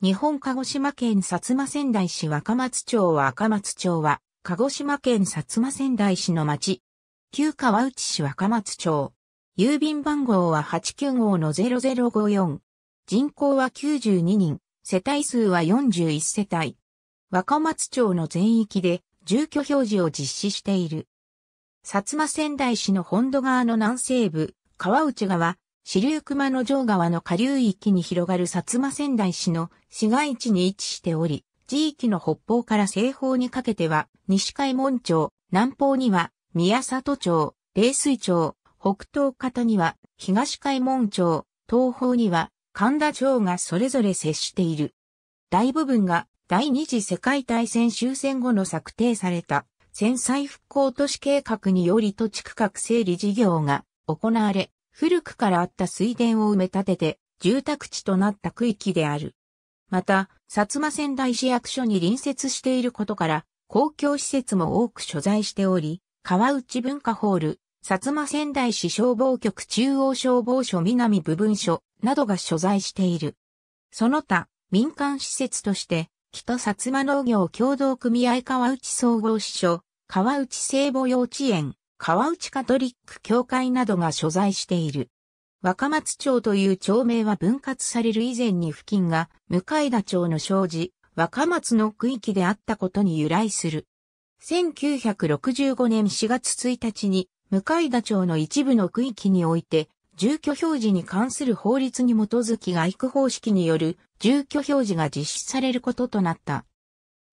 日本鹿児島県薩摩仙台市若松町は赤松町は、鹿児島県薩摩仙台市の町。旧川内市若松町。郵便番号は895の0054。人口は92人。世帯数は41世帯。若松町の全域で住居表示を実施している。薩摩仙台市の本土側の南西部、川内川、支流熊野城川の下流域に広がる薩摩仙台市の市街地に位置しており、地域の北方から西方にかけては、西海門町、南方には、宮里町、冷水町、北東方には、東海門町、東方には、神田町がそれぞれ接している。大部分が第二次世界大戦終戦後の策定された戦災復興都市計画により土地区画整理事業が行われ、古くからあった水田を埋め立てて住宅地となった区域である。また、薩摩仙台市役所に隣接していることから、公共施設も多く所在しており、川内文化ホール、薩摩仙台市消防局中央消防署南部分署などが所在している。その他、民間施設として、北薩摩農業協同組合川内総合支所、川内聖母幼稚園、川内カトリック教会などが所在している。若松町という町名は分割される以前に付近が向田町の障子、若松の区域であったことに由来する。1965年4月1日に向田町の一部の区域において住居表示に関する法律に基づき外区方式による住居表示が実施されることとなった。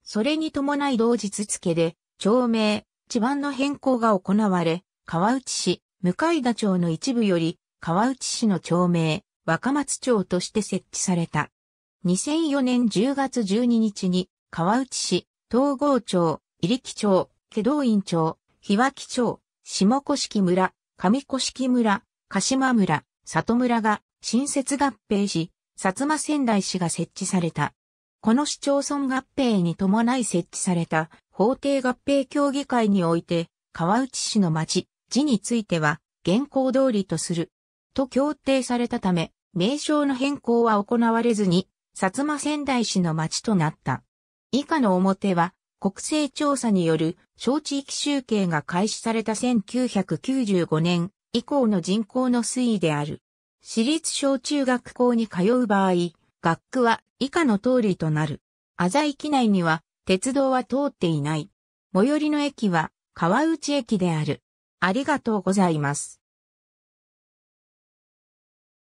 それに伴い同日付で、町名、地盤の変更が行われ、川内市、向田町の一部より、川内市の町名、若松町として設置された。2004年10月12日に、川内市、東郷町、入木町、祁道院町、日脇町、下古式村、上古式村、鹿島村、里村が新設合併し、薩摩仙台市が設置された。この市町村合併に伴い設置された法定合併協議会において、川内市の町、字については、現行通りとする。と協定されたため、名称の変更は行われずに、薩摩仙台市の町となった。以下の表は、国勢調査による小地域集計が開始された1995年以降の人口の推移である。私立小中学校に通う場合、学区は以下の通りとなる。浅井機内には鉄道は通っていない。最寄りの駅は川内駅である。ありがとうございます。